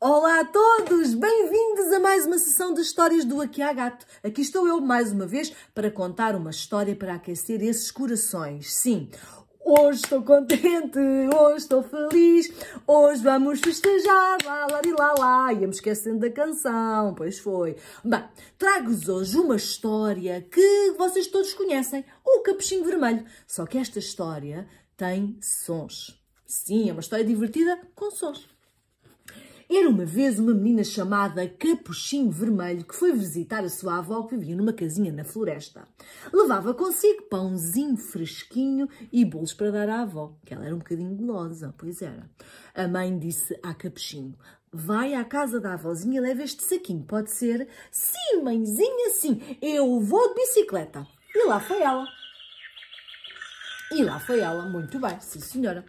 Olá a todos! Bem-vindos a mais uma sessão de Histórias do Aqui há Gato. Aqui estou eu mais uma vez para contar uma história para aquecer esses corações. Sim, hoje estou contente, hoje estou feliz, hoje vamos festejar, lá, lá, lá, lá. Ia-me esquecendo da canção, pois foi. Bem, trago-vos hoje uma história que vocês todos conhecem, o Capuchinho Vermelho. Só que esta história tem sons. Sim, é uma história divertida com sons. Era uma vez uma menina chamada Capuchinho Vermelho que foi visitar a sua avó que vivia numa casinha na floresta. Levava consigo pãozinho fresquinho e bolos para dar à avó, que ela era um bocadinho gulosa, pois era. A mãe disse à Capuchinho, vai à casa da avózinha e leva este saquinho, pode ser? Sim, mãezinha, sim, eu vou de bicicleta. E lá foi ela. E lá foi ela, muito bem, sim senhora.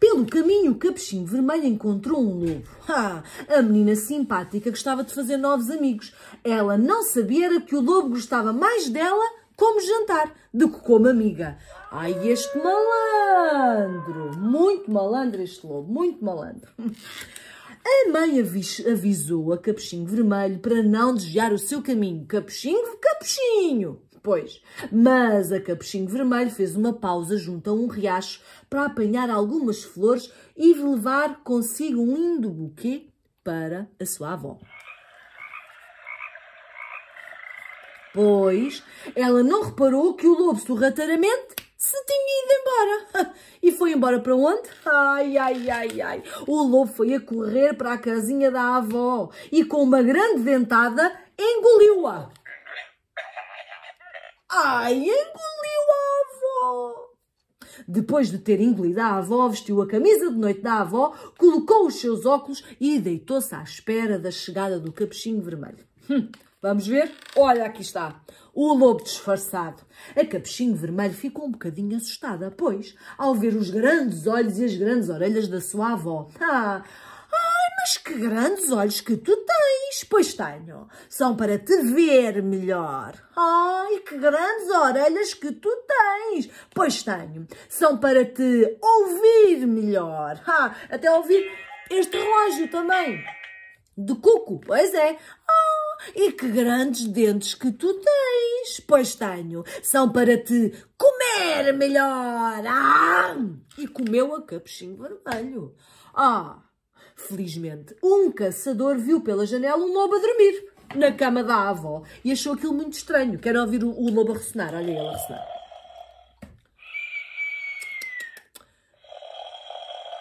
Pelo caminho, o capuchinho vermelho encontrou um lobo. Ah, a menina simpática gostava de fazer novos amigos. Ela não sabia que o lobo gostava mais dela como jantar do que como amiga. Ai, este malandro! Muito malandro este lobo, muito malandro. A mãe avisou a Capuchinho Vermelho para não desviar o seu caminho. Capuchinho, Capuchinho! depois. Mas a Capuchinho Vermelho fez uma pausa junto a um riacho para apanhar algumas flores e levar consigo um lindo buquê para a sua avó. Pois ela não reparou que o lobo sorrateiramente se tinha ido embora. E foi embora para onde? Ai, ai, ai, ai. O lobo foi a correr para a casinha da avó e com uma grande dentada engoliu-a. Ai, engoliu a avó! Depois de ter engolido a avó, vestiu a camisa de noite da avó, colocou os seus óculos e deitou-se à espera da chegada do capuchinho vermelho. Hum, vamos ver? Olha, aqui está. O lobo disfarçado. A capuchinho vermelho ficou um bocadinho assustada, pois, ao ver os grandes olhos e as grandes orelhas da sua avó. Ah, mas que grandes olhos que tu tens! Pois tenho, são para te ver melhor. Ai, que grandes orelhas que tu tens! Pois tenho, são para te ouvir melhor. Ah, até ouvir este relógio também. De cuco, pois é. Ah, e que grandes dentes que tu tens! Pois tenho, são para te comer melhor. Ah, e comeu a capuchinho vermelho. Ah, Felizmente, um caçador viu pela janela um lobo a dormir na cama da avó e achou aquilo muito estranho. Quero ouvir o, o lobo a ressonar. Olha ele a ressonar.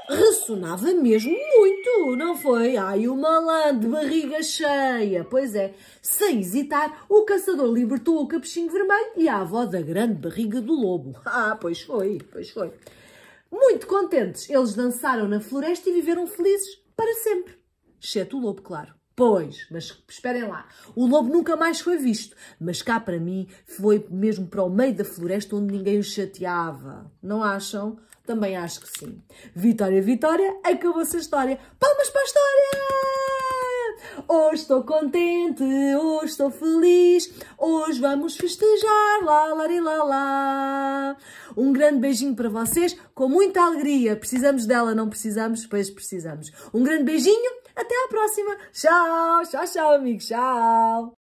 Ressonava mesmo muito, não foi? Ai, o malandro, barriga cheia. Pois é, sem hesitar, o caçador libertou o capuchinho vermelho e a avó da grande barriga do lobo. Ah, pois foi, pois foi. Muito contentes, eles dançaram na floresta e viveram felizes para sempre. Exceto o lobo, claro. Pois, mas esperem lá, o lobo nunca mais foi visto, mas cá para mim foi mesmo para o meio da floresta onde ninguém o chateava. Não acham? Também acho que sim. Vitória, Vitória, acabou-se a história. Palmas para a história! Hoje estou contente, hoje estou feliz, hoje vamos festejar, lá, lá, lá, lá. Um grande beijinho para vocês, com muita alegria. Precisamos dela, não precisamos, pois precisamos. Um grande beijinho, até à próxima. Tchau, tchau, tchau, amigos, tchau.